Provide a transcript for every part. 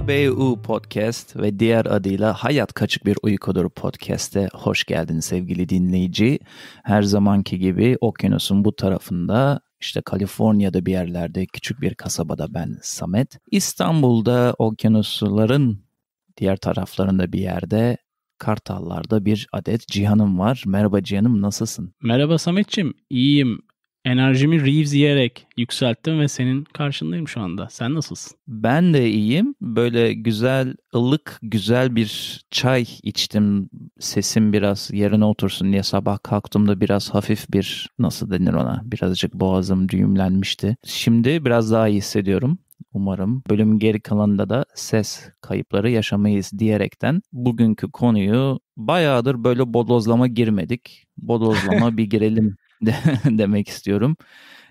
KBU Podcast ve diğer adıyla Hayat Kaçık Bir Uykudur Podcast'e hoş geldin sevgili dinleyici. Her zamanki gibi okyanusun bu tarafında işte Kaliforniya'da bir yerlerde küçük bir kasabada ben Samet. İstanbul'da okyanusların diğer taraflarında bir yerde Kartallar'da bir adet Cihan'ım var. Merhaba Cihan'ım nasılsın? Merhaba Samet'ciğim iyiyim enerjimi Reeves yiyerek yükselttim ve senin karşındayım şu anda. Sen nasılsın? Ben de iyiyim. Böyle güzel, ılık, güzel bir çay içtim. Sesim biraz yerine otursun diye sabah kalktığımda biraz hafif bir nasıl denir ona? Birazcık boğazım düğümlenmişti. Şimdi biraz daha iyi hissediyorum. Umarım bölümün geri kalanında da ses kayıpları yaşamayız diyerekten bugünkü konuyu bayağıdır böyle bodozlama girmedik. Bodozlama bir girelim demek istiyorum.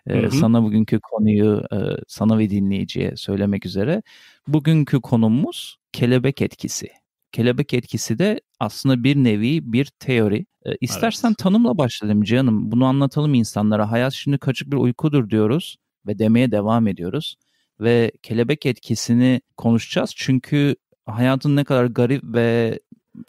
Ee, hı hı. Sana bugünkü konuyu sana ve dinleyiciye söylemek üzere. Bugünkü konumuz kelebek etkisi. Kelebek etkisi de aslında bir nevi bir teori. E, istersen evet. tanımla başlayalım canım. Bunu anlatalım insanlara. Hayat şimdi kaçık bir uykudur diyoruz ve demeye devam ediyoruz. Ve kelebek etkisini konuşacağız. Çünkü hayatın ne kadar garip ve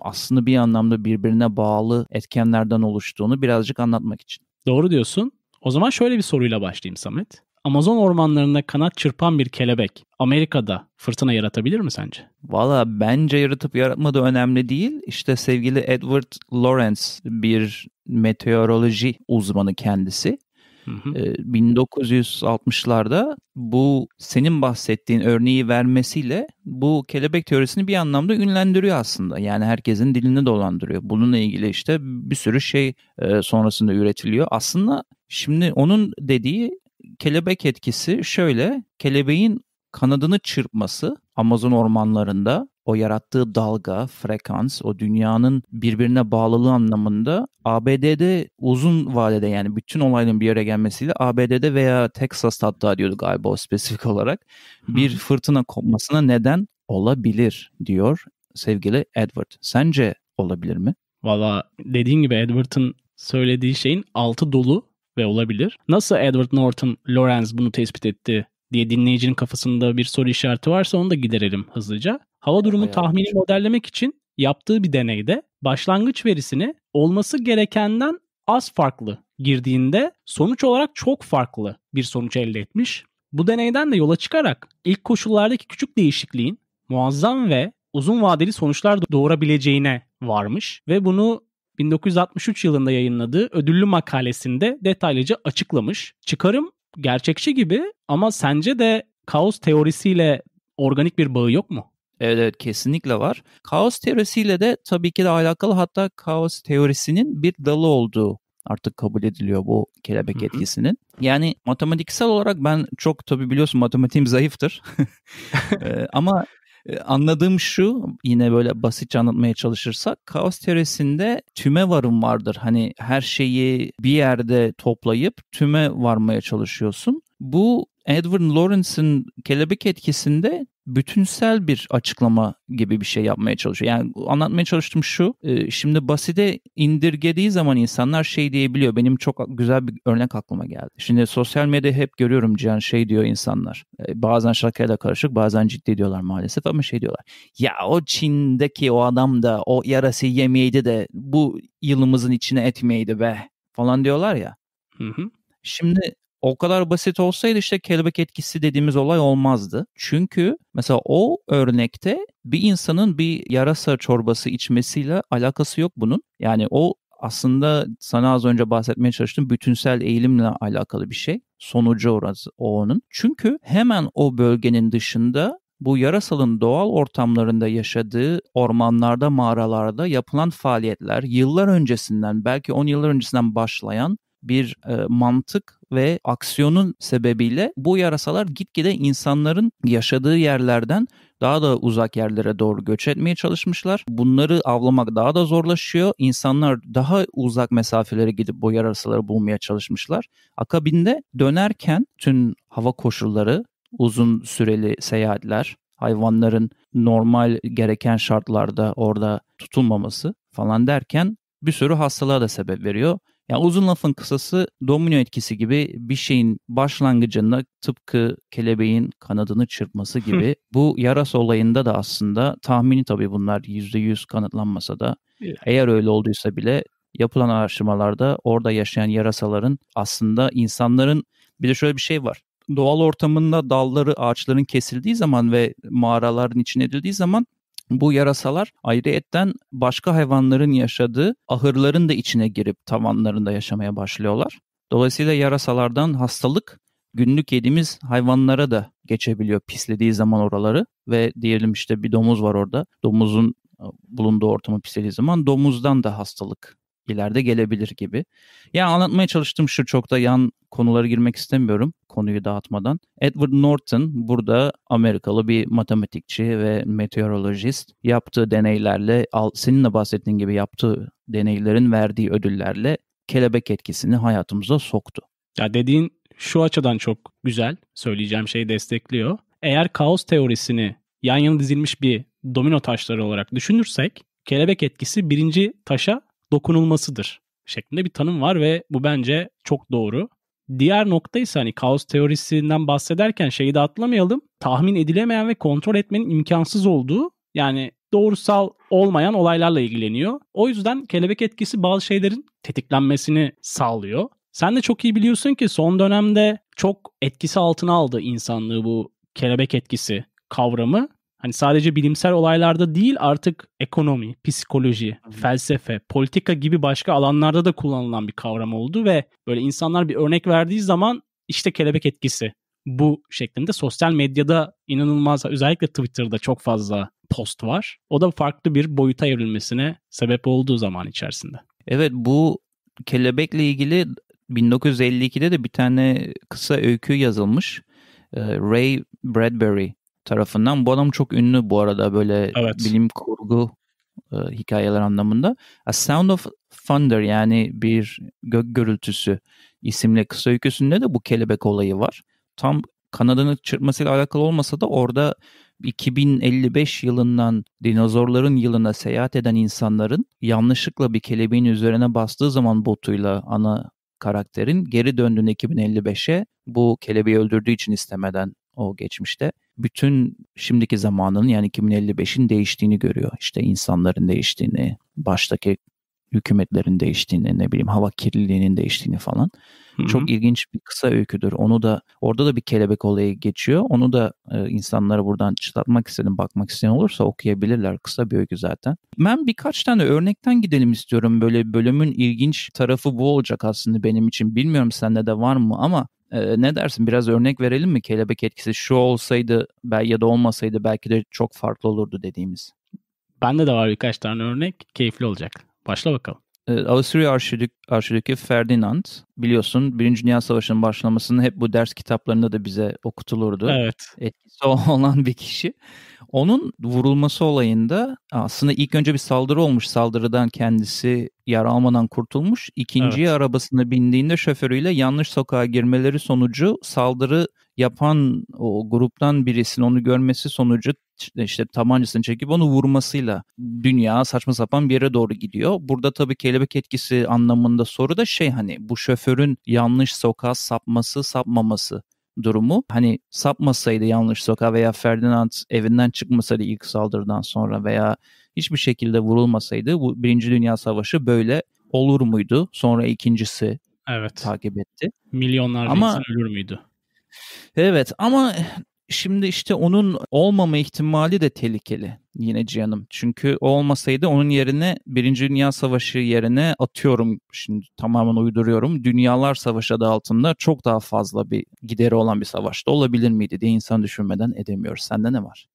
aslında bir anlamda birbirine bağlı etkenlerden oluştuğunu birazcık anlatmak için. Doğru diyorsun. O zaman şöyle bir soruyla başlayayım Samet. Amazon ormanlarında kanat çırpan bir kelebek Amerika'da fırtına yaratabilir mi sence? Valla bence yaratıp yaratmadığı önemli değil. İşte sevgili Edward Lawrence bir meteoroloji uzmanı kendisi. 1960'larda bu senin bahsettiğin örneği vermesiyle bu kelebek teorisini bir anlamda ünlendiriyor aslında. Yani herkesin dilini dolandırıyor. Bununla ilgili işte bir sürü şey sonrasında üretiliyor. Aslında şimdi onun dediği kelebek etkisi şöyle. Kelebeğin kanadını çırpması Amazon ormanlarında o yarattığı dalga, frekans, o dünyanın birbirine bağlılığı anlamında ABD'de uzun vadede yani bütün olayların bir yere gelmesiyle ABD'de veya Texas'ta hatta diyordu galiba o spesifik olarak bir fırtına kopmasına neden olabilir diyor sevgili Edward. Sence olabilir mi? Valla dediğin gibi Edward'ın söylediği şeyin altı dolu ve olabilir. Nasıl Edward Norton Lawrence bunu tespit etti diye dinleyicinin kafasında bir soru işareti varsa onu da giderelim hızlıca. Hava durumu tahmini modellemek için yaptığı bir deneyde başlangıç verisini olması gerekenden az farklı girdiğinde sonuç olarak çok farklı bir sonuç elde etmiş. Bu deneyden de yola çıkarak ilk koşullardaki küçük değişikliğin muazzam ve uzun vadeli sonuçlar doğurabileceğine varmış ve bunu 1963 yılında yayınladığı ödüllü makalesinde detaylıca açıklamış. Çıkarım gerçekçi gibi ama sence de kaos teorisiyle organik bir bağı yok mu? Evet evet kesinlikle var. Kaos teorisiyle de tabii ki de alakalı hatta kaos teorisinin bir dalı olduğu artık kabul ediliyor bu kelebek etkisinin. Yani matematiksel olarak ben çok tabii biliyorsun matematiğim zayıftır. ee, ama e, anladığım şu yine böyle basitçe anlatmaya çalışırsak kaos teorisinde tüme varım vardır. Hani her şeyi bir yerde toplayıp tüme varmaya çalışıyorsun. Bu Edward Lawrence'ın kelebek etkisinde bütünsel bir açıklama gibi bir şey yapmaya çalışıyor. Yani anlatmaya çalıştım şu. E, şimdi basite indirgediği zaman insanlar şey diyebiliyor. Benim çok güzel bir örnek aklıma geldi. Şimdi sosyal medyada hep görüyorum Cihan şey diyor insanlar. E, bazen şakayla karışık bazen ciddi diyorlar maalesef ama şey diyorlar. Ya o Çin'deki o adam da o yarası yemeydi de bu yılımızın içine etmeydi be falan diyorlar ya. Hı hı. Şimdi o kadar basit olsaydı işte kelebek etkisi dediğimiz olay olmazdı. Çünkü mesela o örnekte bir insanın bir yarasa çorbası içmesiyle alakası yok bunun. Yani o aslında sana az önce bahsetmeye çalıştım bütünsel eğilimle alakalı bir şey. Sonucu orası o onun. Çünkü hemen o bölgenin dışında bu yarasalın doğal ortamlarında yaşadığı ormanlarda, mağaralarda yapılan faaliyetler yıllar öncesinden belki 10 yıllar öncesinden başlayan bir e, mantık ve aksiyonun sebebiyle bu yarasalar gitgide insanların yaşadığı yerlerden daha da uzak yerlere doğru göç etmeye çalışmışlar. Bunları avlamak daha da zorlaşıyor. İnsanlar daha uzak mesafelere gidip bu yarasaları bulmaya çalışmışlar. Akabinde dönerken tüm hava koşulları, uzun süreli seyahatler, hayvanların normal gereken şartlarda orada tutulmaması falan derken bir sürü hastalığa da sebep veriyor. Yani uzun lafın kısası domino etkisi gibi bir şeyin başlangıcında tıpkı kelebeğin kanadını çırpması gibi bu yaras olayında da aslında tahmini tabii bunlar %100 kanıtlanmasa da eğer öyle olduysa bile yapılan araştırmalarda orada yaşayan yarasaların aslında insanların bir de şöyle bir şey var. Doğal ortamında dalları ağaçların kesildiği zaman ve mağaraların içine edildiği zaman bu yarasalar ayrıyetten başka hayvanların yaşadığı ahırların da içine girip tavanlarında yaşamaya başlıyorlar. Dolayısıyla yarasalardan hastalık günlük yediğimiz hayvanlara da geçebiliyor pislediği zaman oraları ve diyelim işte bir domuz var orada. Domuzun e, bulunduğu ortamı pislediği zaman domuzdan da hastalık ileride gelebilir gibi. Ya anlatmaya çalıştım şu çok da yan konulara girmek istemiyorum konuyu dağıtmadan. Edward Norton burada Amerikalı bir matematikçi ve meteorolojist yaptığı deneylerle senin de bahsettiğin gibi yaptığı deneylerin verdiği ödüllerle kelebek etkisini hayatımıza soktu. Ya dediğin şu açıdan çok güzel söyleyeceğim şeyi destekliyor. Eğer kaos teorisini yan yana dizilmiş bir domino taşları olarak düşünürsek kelebek etkisi birinci taşa dokunulmasıdır şeklinde bir tanım var ve bu bence çok doğru. Diğer nokta ise hani kaos teorisinden bahsederken şeyi de atlamayalım. Tahmin edilemeyen ve kontrol etmenin imkansız olduğu yani doğrusal olmayan olaylarla ilgileniyor. O yüzden kelebek etkisi bazı şeylerin tetiklenmesini sağlıyor. Sen de çok iyi biliyorsun ki son dönemde çok etkisi altına aldı insanlığı bu kelebek etkisi kavramı Hani sadece bilimsel olaylarda değil artık ekonomi, psikoloji, felsefe, politika gibi başka alanlarda da kullanılan bir kavram oldu ve böyle insanlar bir örnek verdiği zaman işte kelebek etkisi bu şeklinde sosyal medyada inanılmaz özellikle Twitter'da çok fazla post var. O da farklı bir boyuta evrilmesine sebep olduğu zaman içerisinde. Evet bu kelebekle ilgili 1952'de de bir tane kısa öykü yazılmış. Ee, Ray Bradbury tarafından. Bu adam çok ünlü bu arada böyle evet. bilim kurgu e, hikayeler anlamında. A Sound of Thunder yani bir gök gürültüsü isimli kısa öyküsünde de bu kelebek olayı var. Tam kanadını çırpmasıyla alakalı olmasa da orada 2055 yılından dinozorların yılına seyahat eden insanların yanlışlıkla bir kelebeğin üzerine bastığı zaman botuyla ana karakterin geri döndüğünde 2055'e bu kelebeği öldürdüğü için istemeden o geçmişte bütün şimdiki zamanının yani 2055'in değiştiğini görüyor. İşte insanların değiştiğini, baştaki hükümetlerin değiştiğini, ne bileyim hava kirliliğinin değiştiğini falan. Hı-hı. Çok ilginç bir kısa öyküdür. Onu da orada da bir kelebek olayı geçiyor. Onu da e, insanlara buradan çıtlatmak istedim. Bakmak isteyen olursa okuyabilirler. Kısa bir öykü zaten. Ben birkaç tane örnekten gidelim istiyorum. Böyle bölümün ilginç tarafı bu olacak aslında benim için. Bilmiyorum sende de var mı ama ne dersin biraz örnek verelim mi kelebek etkisi şu olsaydı ya da olmasaydı belki de çok farklı olurdu dediğimiz. Bende de var birkaç tane örnek keyifli olacak. Başla bakalım. Ee, Avusturya Arşidük, Arşidük'ü Ferdinand biliyorsun Birinci Dünya Savaşı'nın başlamasının hep bu ders kitaplarında da bize okutulurdu. Evet. Etkisi olan bir kişi. Onun vurulması olayında aslında ilk önce bir saldırı olmuş. Saldırıdan kendisi yara almadan kurtulmuş. İkinci evet. arabasına bindiğinde şoförüyle yanlış sokağa girmeleri sonucu saldırı yapan o gruptan birisinin onu görmesi sonucu işte tabancasını çekip onu vurmasıyla dünya saçma sapan bir yere doğru gidiyor. Burada tabii kelebek etkisi anlamında soru da şey hani bu şoförün yanlış sokağa sapması sapmaması durumu. Hani sapmasaydı yanlış sokağa veya Ferdinand evinden çıkmasaydı ilk saldırıdan sonra veya hiçbir şekilde vurulmasaydı bu Birinci Dünya Savaşı böyle olur muydu? Sonra ikincisi evet. takip etti. Milyonlarca ama, insan ölür müydü? Evet ama Şimdi işte onun olmama ihtimali de tehlikeli yine Cihan'ım. Çünkü o olmasaydı onun yerine Birinci Dünya Savaşı yerine atıyorum şimdi tamamen uyduruyorum. Dünyalar Savaşı adı altında çok daha fazla bir gideri olan bir savaşta olabilir miydi diye insan düşünmeden edemiyoruz. Sende ne var?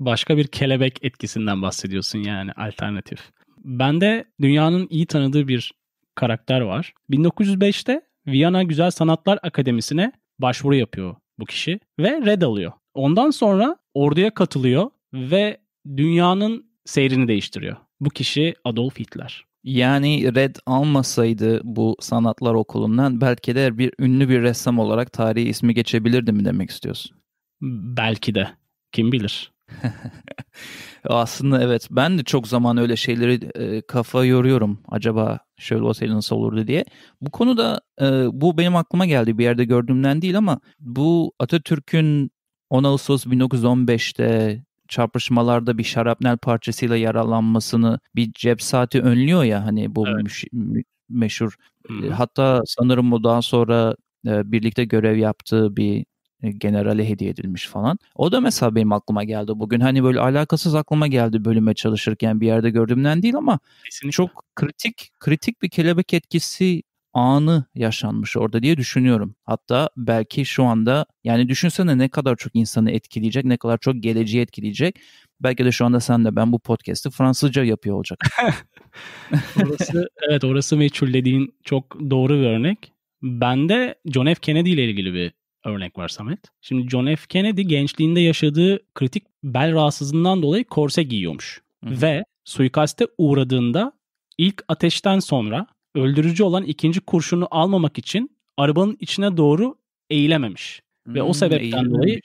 Başka bir kelebek etkisinden bahsediyorsun yani alternatif. Bende dünyanın iyi tanıdığı bir karakter var. 1905'te Viyana Güzel Sanatlar Akademisi'ne başvuru yapıyor bu kişi ve red alıyor. Ondan sonra orduya katılıyor ve dünyanın seyrini değiştiriyor. Bu kişi Adolf Hitler. Yani Red almasaydı bu sanatlar okulundan belki de bir ünlü bir ressam olarak tarihi ismi geçebilirdi mi demek istiyorsun? Belki de. Kim bilir. Aslında evet ben de çok zaman öyle şeyleri e, kafa yoruyorum. Acaba şöyle olsaydı nasıl olurdu diye. Bu konuda e, bu benim aklıma geldi bir yerde gördüğümden değil ama bu Atatürk'ün 10 Ağustos 1915'te çarpışmalarda bir şarapnel parçasıyla yaralanmasını bir cep saati önlüyor ya hani bu evet. müş, meşhur. Hmm. Hatta sanırım bu daha sonra e, birlikte görev yaptığı bir e, generale hediye edilmiş falan. O da mesela benim aklıma geldi bugün. Hani böyle alakasız aklıma geldi bölüme çalışırken bir yerde gördüğümden değil ama Kesinlikle. çok kritik kritik bir kelebek etkisi anı yaşanmış orada diye düşünüyorum. Hatta belki şu anda yani düşünsene ne kadar çok insanı etkileyecek, ne kadar çok geleceği etkileyecek. Belki de şu anda sen de ben bu podcast'i Fransızca yapıyor olacak. orası, evet orası meçhullediğin çok doğru bir örnek. Bende John F. Kennedy ile ilgili bir örnek var Samet. Şimdi John F. Kennedy gençliğinde yaşadığı kritik bel rahatsızlığından dolayı korse giyiyormuş. Hı-hı. Ve suikaste uğradığında ilk ateşten sonra öldürücü olan ikinci kurşunu almamak için arabanın içine doğru eğilememiş. Hmm, Ve o hmm, sebepten dolayı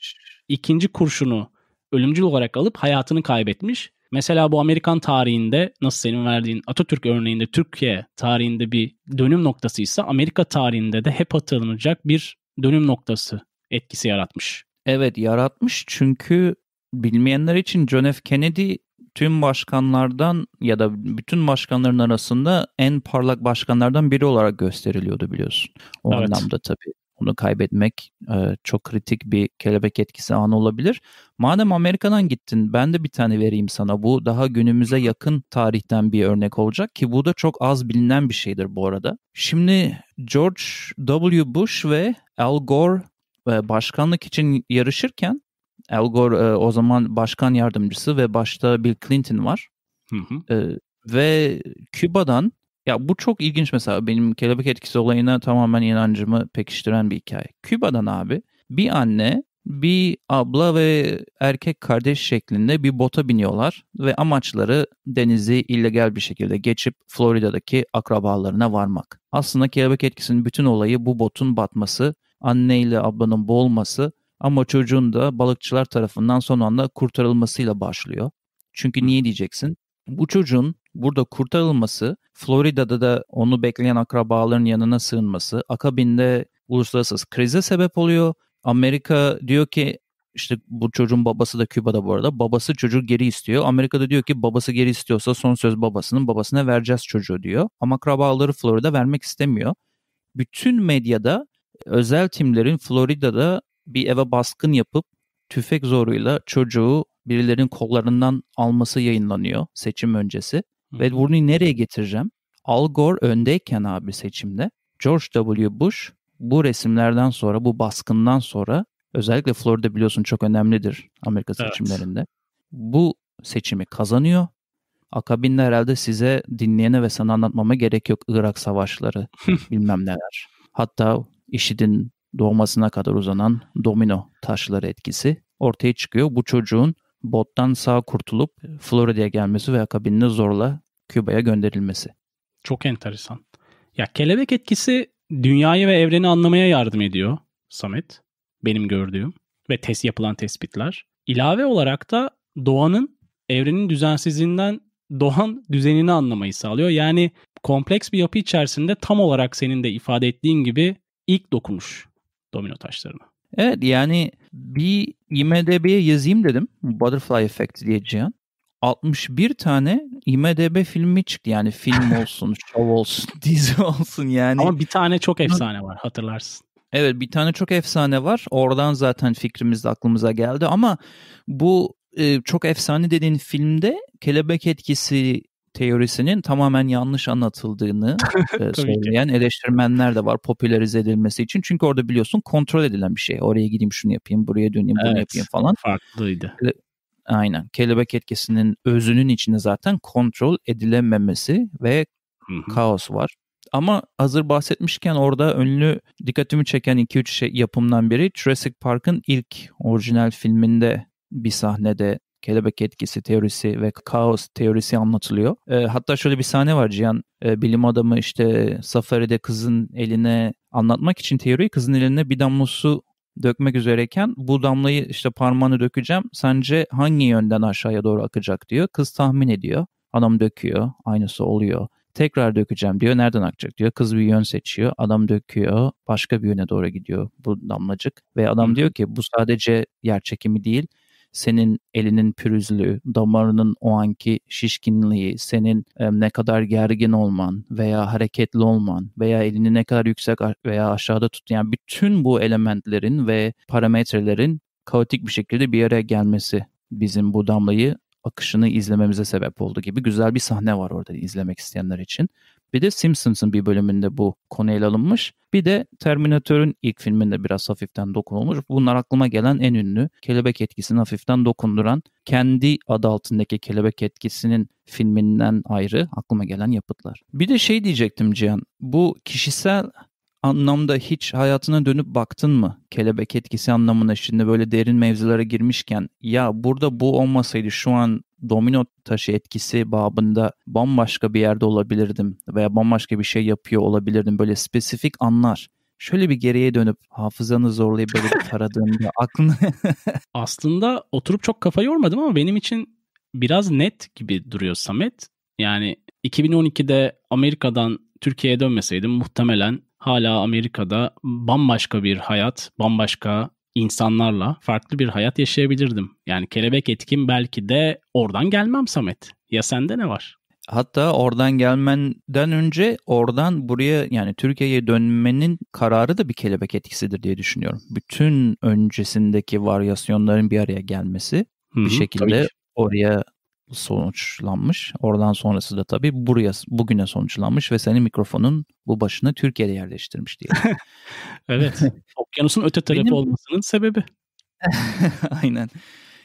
ikinci kurşunu ölümcül olarak alıp hayatını kaybetmiş. Mesela bu Amerikan tarihinde nasıl senin verdiğin Atatürk örneğinde Türkiye tarihinde bir dönüm noktasıysa Amerika tarihinde de hep hatırlanacak bir dönüm noktası etkisi yaratmış. Evet yaratmış çünkü bilmeyenler için John F. Kennedy tüm başkanlardan ya da bütün başkanların arasında en parlak başkanlardan biri olarak gösteriliyordu biliyorsun. O evet. anlamda tabii onu kaybetmek e, çok kritik bir kelebek etkisi anı olabilir. Madem Amerika'dan gittin ben de bir tane vereyim sana. Bu daha günümüze yakın tarihten bir örnek olacak ki bu da çok az bilinen bir şeydir bu arada. Şimdi George W. Bush ve Al Gore e, başkanlık için yarışırken Al Gore e, o zaman başkan yardımcısı ve başta Bill Clinton var. Hı hı. E, ve Küba'dan ya bu çok ilginç mesela benim kelebek etkisi olayına tamamen inancımı pekiştiren bir hikaye. Küba'dan abi bir anne, bir abla ve erkek kardeş şeklinde bir bota biniyorlar ve amaçları denizi illegal bir şekilde geçip Florida'daki akrabalarına varmak. Aslında kelebek etkisinin bütün olayı bu botun batması, anne ile ablanın boğulması ama çocuğun da balıkçılar tarafından son anda kurtarılmasıyla başlıyor. Çünkü niye diyeceksin? Bu çocuğun burada kurtarılması, Florida'da da onu bekleyen akrabaların yanına sığınması, akabinde uluslararası krize sebep oluyor. Amerika diyor ki işte bu çocuğun babası da Küba'da bu arada. Babası çocuğu geri istiyor. Amerika'da diyor ki babası geri istiyorsa son söz babasının babasına vereceğiz çocuğu diyor. Ama akrabaları Florida vermek istemiyor. Bütün medyada özel timlerin Florida'da bir eve baskın yapıp tüfek zoruyla çocuğu birilerinin kollarından alması yayınlanıyor seçim öncesi. Hı. Ve bunu nereye getireceğim? Al Gore öndeyken abi seçimde George W. Bush bu resimlerden sonra, bu baskından sonra özellikle Florida biliyorsun çok önemlidir Amerika seçimlerinde. Evet. Bu seçimi kazanıyor. Akabinde herhalde size dinleyene ve sana anlatmama gerek yok Irak savaşları bilmem neler. Hatta IŞİD'in doğmasına kadar uzanan domino taşları etkisi ortaya çıkıyor. Bu çocuğun bottan sağ kurtulup Florida'ya gelmesi ve akabinde zorla Küba'ya gönderilmesi. Çok enteresan. Ya kelebek etkisi dünyayı ve evreni anlamaya yardım ediyor Samet. Benim gördüğüm ve test yapılan tespitler. İlave olarak da doğanın evrenin düzensizliğinden doğan düzenini anlamayı sağlıyor. Yani kompleks bir yapı içerisinde tam olarak senin de ifade ettiğin gibi ilk dokunuş domino taşlarını. Evet yani bir IMDB'ye yazayım dedim. Butterfly Effect diye Cihan. 61 tane IMDB filmi çıktı. Yani film olsun, şov olsun, dizi olsun yani. Ama bir tane çok efsane var hatırlarsın. Evet bir tane çok efsane var. Oradan zaten fikrimiz de aklımıza geldi ama bu e, çok efsane dediğin filmde kelebek etkisi teorisinin tamamen yanlış anlatıldığını e, söyleyen eleştirmenler de var popülerize edilmesi için. Çünkü orada biliyorsun kontrol edilen bir şey. Oraya gideyim şunu yapayım, buraya döneyim bunu yapayım falan. Farklıydı. E, aynen. Kelebek etkisinin özünün içinde zaten kontrol edilememesi ve Hı-hı. kaos var. Ama hazır bahsetmişken orada önlü dikkatimi çeken 2-3 şey yapımdan biri Jurassic Park'ın ilk orijinal filminde bir sahnede kelebek etkisi teorisi ve kaos teorisi anlatılıyor. E, hatta şöyle bir sahne var Cihan e, bilim adamı işte safaride kızın eline anlatmak için teoriyi kızın eline bir damla su dökmek üzereyken bu damlayı işte parmağını dökeceğim. Sence hangi yönden aşağıya doğru akacak diyor. Kız tahmin ediyor. Adam döküyor. Aynısı oluyor. Tekrar dökeceğim diyor. Nereden akacak diyor. Kız bir yön seçiyor. Adam döküyor. Başka bir yöne doğru gidiyor bu damlacık. Ve adam diyor ki bu sadece yer çekimi değil senin elinin pürüzlüğü, damarının o anki şişkinliği, senin e, ne kadar gergin olman veya hareketli olman veya elini ne kadar yüksek veya aşağıda tut yani bütün bu elementlerin ve parametrelerin kaotik bir şekilde bir araya gelmesi bizim bu damlayı akışını izlememize sebep oldu gibi güzel bir sahne var orada izlemek isteyenler için. Bir de Simpsons'ın bir bölümünde bu konu ele alınmış. Bir de Terminator'ın ilk filminde biraz hafiften dokunulmuş. Bunlar aklıma gelen en ünlü kelebek etkisini hafiften dokunduran kendi adı altındaki kelebek etkisinin filminden ayrı aklıma gelen yapıtlar. Bir de şey diyecektim Cihan. Bu kişisel anlamda hiç hayatına dönüp baktın mı? Kelebek etkisi anlamına şimdi böyle derin mevzulara girmişken ya burada bu olmasaydı şu an domino taşı etkisi babında bambaşka bir yerde olabilirdim veya bambaşka bir şey yapıyor olabilirdim. Böyle spesifik anlar şöyle bir geriye dönüp hafızanı zorlayıp böyle bir taradığında aklını... Aslında oturup çok kafa yormadım ama benim için biraz net gibi duruyor Samet. Yani 2012'de Amerika'dan Türkiye'ye dönmeseydim muhtemelen hala Amerika'da bambaşka bir hayat, bambaşka insanlarla farklı bir hayat yaşayabilirdim. Yani kelebek etkim belki de oradan gelmem Samet. Ya sende ne var? Hatta oradan gelmenden önce oradan buraya yani Türkiye'ye dönmenin kararı da bir kelebek etkisidir diye düşünüyorum. Bütün öncesindeki varyasyonların bir araya gelmesi Hı-hı, bir şekilde oraya sonuçlanmış. Oradan sonrası da tabii buraya bugüne sonuçlanmış ve senin mikrofonun bu başına Türkiye'de yerleştirmiş diye. evet. Okyanusun öte tarafı benim... olmasının sebebi. Aynen.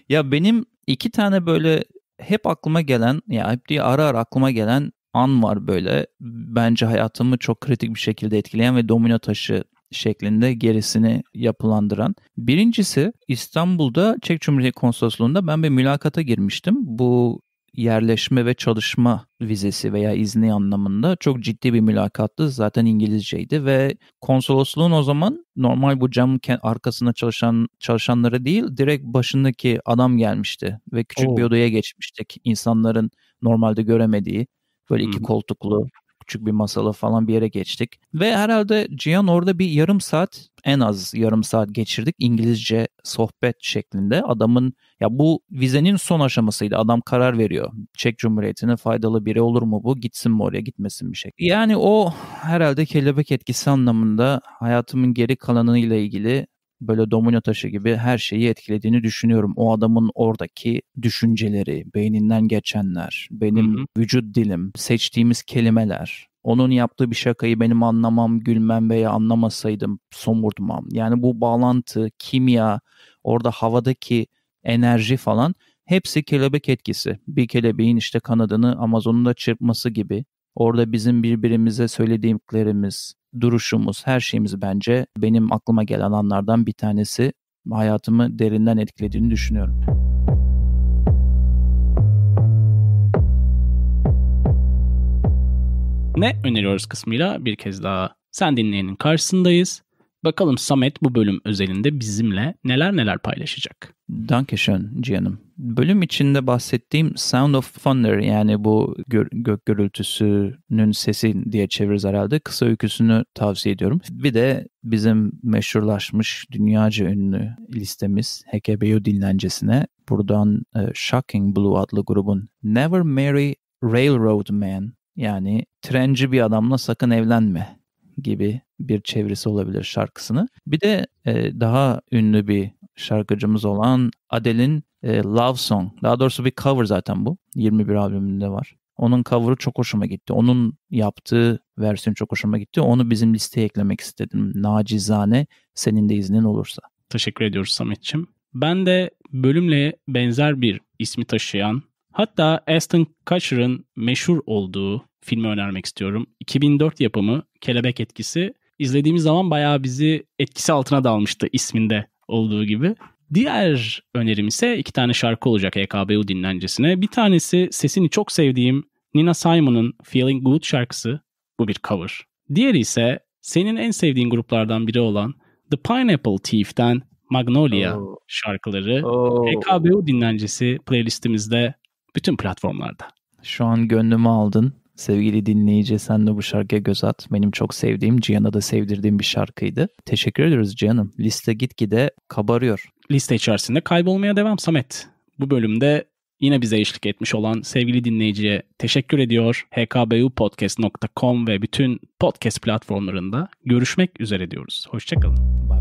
Ya benim iki tane böyle hep aklıma gelen ya hep diye ara ara aklıma gelen an var böyle. Bence hayatımı çok kritik bir şekilde etkileyen ve domino taşı şeklinde gerisini yapılandıran. Birincisi İstanbul'da Çek Cumhuriyeti Konsolosluğu'nda ben bir mülakata girmiştim. Bu yerleşme ve çalışma vizesi veya izni anlamında çok ciddi bir mülakattı. Zaten İngilizceydi ve konsolosluğun o zaman normal bu cam arkasında çalışan çalışanları değil direkt başındaki adam gelmişti ve küçük Oo. bir odaya geçmiştik. İnsanların normalde göremediği böyle iki koltuklu küçük bir masala falan bir yere geçtik. Ve herhalde Cihan orada bir yarım saat en az yarım saat geçirdik İngilizce sohbet şeklinde. Adamın ya bu vizenin son aşamasıydı. Adam karar veriyor. Çek Cumhuriyeti'ne faydalı biri olur mu bu? Gitsin mi oraya gitmesin bir şey. Yani o herhalde kelebek etkisi anlamında hayatımın geri kalanıyla ilgili böyle domino taşı gibi her şeyi etkilediğini düşünüyorum. O adamın oradaki düşünceleri, beyninden geçenler, benim Hı-hı. vücut dilim, seçtiğimiz kelimeler, onun yaptığı bir şakayı benim anlamam, gülmem veya anlamasaydım somurtmam. Yani bu bağlantı, kimya, orada havadaki enerji falan hepsi kelebek etkisi. Bir kelebeğin işte kanadını Amazon'da çırpması gibi Orada bizim birbirimize söylediğimiz, duruşumuz, her şeyimiz bence benim aklıma gelen anlardan bir tanesi. Hayatımı derinden etkilediğini düşünüyorum. Ne öneriyoruz kısmıyla bir kez daha sen dinleyenin karşısındayız. Bakalım Samet bu bölüm özelinde bizimle neler neler paylaşacak. Dankeschön Cihan'ım. Bölüm içinde bahsettiğim Sound of Thunder yani bu gö- gök gürültüsünün sesi diye çeviririz herhalde. Kısa öyküsünü tavsiye ediyorum. Bir de bizim meşhurlaşmış dünyaca ünlü listemiz Hekebeyo dinlencesine buradan e, Shocking Blue adlı grubun Never Marry Railroad Man yani trenci bir adamla sakın evlenme gibi bir çevresi olabilir şarkısını. Bir de e, daha ünlü bir şarkıcımız olan Adele'in e, Love Song. Daha doğrusu bir cover zaten bu. 21 albümünde var. Onun cover'ı çok hoşuma gitti. Onun yaptığı versiyon çok hoşuma gitti. Onu bizim listeye eklemek istedim. Nacizane senin de iznin olursa. Teşekkür ediyoruz Samet'ciğim. Ben de bölümle benzer bir ismi taşıyan hatta Aston Kutcher'ın meşhur olduğu filmi önermek istiyorum. 2004 yapımı Kelebek Etkisi. İzlediğimiz zaman bayağı bizi etkisi altına dalmıştı isminde olduğu gibi. Diğer önerim ise iki tane şarkı olacak EKBU dinlencesine. Bir tanesi sesini çok sevdiğim Nina Simon'ın Feeling Good şarkısı. Bu bir cover. Diğeri ise senin en sevdiğin gruplardan biri olan The Pineapple Thief'ten Magnolia oh. şarkıları. Oh. EKBU dinlencesi playlistimizde bütün platformlarda. Şu an gönlümü aldın. Sevgili dinleyici sen de bu şarkıya göz at. Benim çok sevdiğim, Cihan'a da sevdirdiğim bir şarkıydı. Teşekkür ediyoruz Cihan'ım. Liste gitgide kabarıyor. Liste içerisinde kaybolmaya devam Samet. Bu bölümde yine bize eşlik etmiş olan sevgili dinleyiciye teşekkür ediyor. hkbupodcast.com ve bütün podcast platformlarında görüşmek üzere diyoruz. Hoşçakalın. Bye.